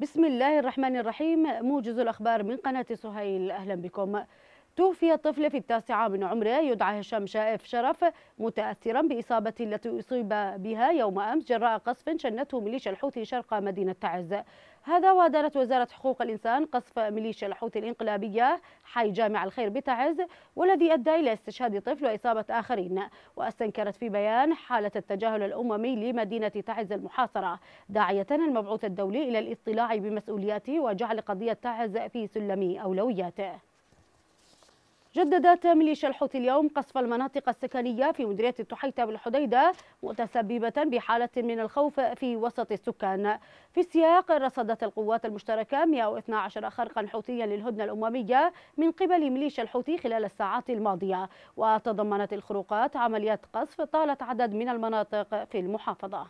بسم الله الرحمن الرحيم موجز الأخبار من قناة سهيل أهلا بكم توفي طفل في التاسعة من عمره يدعى هشام شائف شرف متأثرا بإصابة التي أصيب بها يوم أمس جراء قصف شنته ميليشيا الحوثي شرق مدينة تعز هذا وادرت وزارة حقوق الإنسان قصف ميليشيا الحوثي الإنقلابية حي جامع الخير بتعز والذي أدى إلى استشهاد طفل وإصابة آخرين واستنكرت في بيان حالة التجاهل الأممي لمدينة تعز المحاصرة داعية المبعوث الدولي إلى الاطلاع بمسؤولياته وجعل قضية تعز في سلم أولوياته جددت ميليشيا الحوثي اليوم قصف المناطق السكنية في مديرية التحيتة بالحديدة متسببة بحالة من الخوف في وسط السكان في السياق رصدت القوات المشتركة 112 خرقا حوثيا للهدنة الأممية من قبل ميليشيا الحوثي خلال الساعات الماضية وتضمنت الخروقات عمليات قصف طالت عدد من المناطق في المحافظة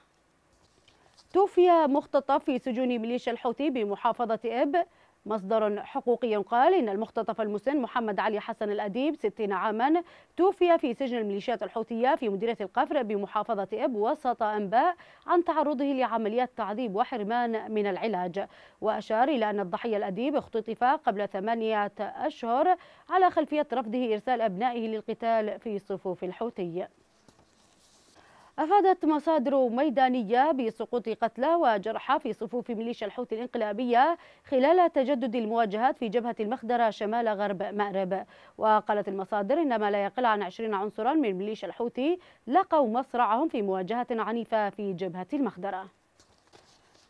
توفي مختطف في سجون ميليشيا الحوثي بمحافظة إب مصدر حقوقي قال إن المختطف المسن محمد علي حسن الأديب 60 عاما توفي في سجن الميليشيات الحوثية في مديرية القفر بمحافظة إب وسط أنباء عن تعرضه لعمليات تعذيب وحرمان من العلاج وأشار إلى أن الضحية الأديب اختطف قبل ثمانية أشهر على خلفية رفضه إرسال أبنائه للقتال في صفوف الحوثي أفادت مصادر ميدانية بسقوط قتلى وجرحى في صفوف ميليشيا الحوثي الإنقلابية خلال تجدد المواجهات في جبهة المخدرة شمال غرب مأرب وقالت المصادر إن ما لا يقل عن 20 عنصرا من ميليشيا الحوثي لقوا مصرعهم في مواجهة عنيفة في جبهة المخدرة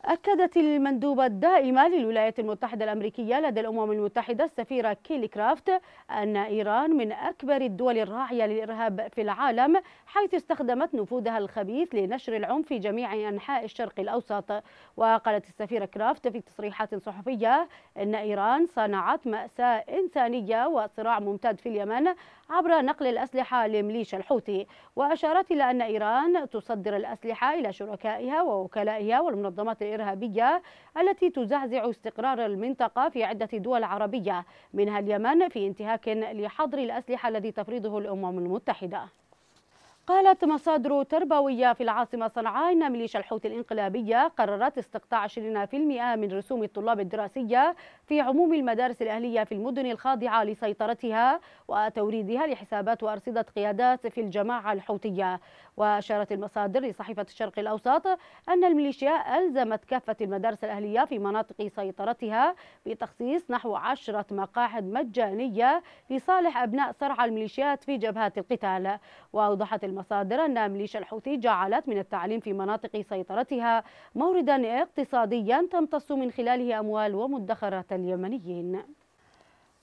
أكدت المندوبة الدائمة للولايات المتحدة الأمريكية لدى الأمم المتحدة السفيرة كيلي كرافت أن إيران من أكبر الدول الراعية للإرهاب في العالم حيث استخدمت نفوذها الخبيث لنشر العنف في جميع أنحاء الشرق الأوسط وقالت السفيرة كرافت في تصريحات صحفية أن إيران صنعت مأساة إنسانية وصراع ممتد في اليمن عبر نقل الأسلحة لميليشيا الحوثي وأشارت إلى أن إيران تصدر الأسلحة إلى شركائها ووكلائها والمنظمات الإرهابية التي تزعزع استقرار المنطقة في عدة دول عربية منها اليمن في انتهاك لحظر الأسلحة الذي تفرضه الأمم المتحدة قالت مصادر تربوية في العاصمة صنعاء أن ميليشيا الحوثي الإنقلابية قررت استقطاع 20% من رسوم الطلاب الدراسية في عموم المدارس الأهلية في المدن الخاضعة لسيطرتها وتوريدها لحسابات وأرصدة قيادات في الجماعة الحوثية وأشارت المصادر لصحيفة الشرق الأوسط أن الميليشيا ألزمت كافة المدارس الأهلية في مناطق سيطرتها بتخصيص نحو عشرة مقاعد مجانية لصالح أبناء صرع الميليشيات في جبهات القتال وأوضحت المصادر مصادر أن ميليشيا الحوثي جعلت من التعليم في مناطق سيطرتها موردا اقتصاديا تمتص من خلاله أموال ومدخرات اليمنيين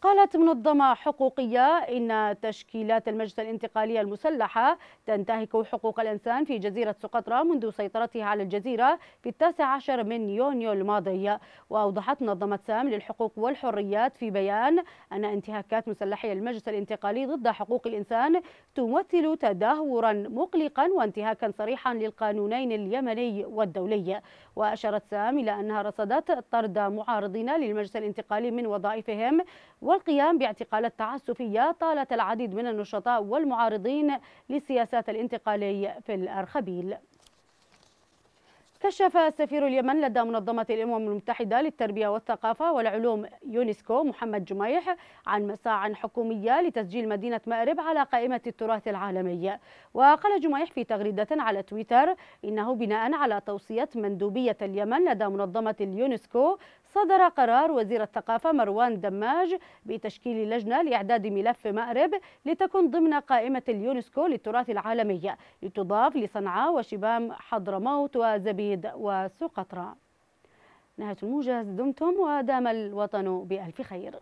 قالت منظمة حقوقية إن تشكيلات المجلس الانتقالية المسلحة تنتهك حقوق الإنسان في جزيرة سقطرى منذ سيطرتها على الجزيرة في التاسع عشر من يونيو الماضي وأوضحت منظمة سام للحقوق والحريات في بيان أن انتهاكات مسلحي المجلس الانتقالي ضد حقوق الإنسان تمثل تدهورا مقلقا وانتهاكا صريحا للقانونين اليمني والدولي وأشارت سام إلى أنها رصدت طرد معارضين للمجلس الانتقالي من وظائفهم والقيام باعتقالات تعسفية طالت العديد من النشطاء والمعارضين للسياسات الانتقالية في الأرخبيل كشف سفير اليمن لدى منظمة الأمم المتحدة للتربية والثقافة والعلوم يونسكو محمد جميح عن مساع حكومية لتسجيل مدينة مأرب على قائمة التراث العالمي وقال جميح في تغريدة على تويتر إنه بناء على توصية مندوبية اليمن لدى منظمة اليونسكو صدر قرار وزير الثقافة مروان دماج بتشكيل لجنة لإعداد ملف مأرب لتكن ضمن قائمة اليونسكو للتراث العالمي لتضاف لصنعاء وشبام حضرموت وزبيد وسقطرى نهاية الموجز دمتم ودام الوطن بألف خير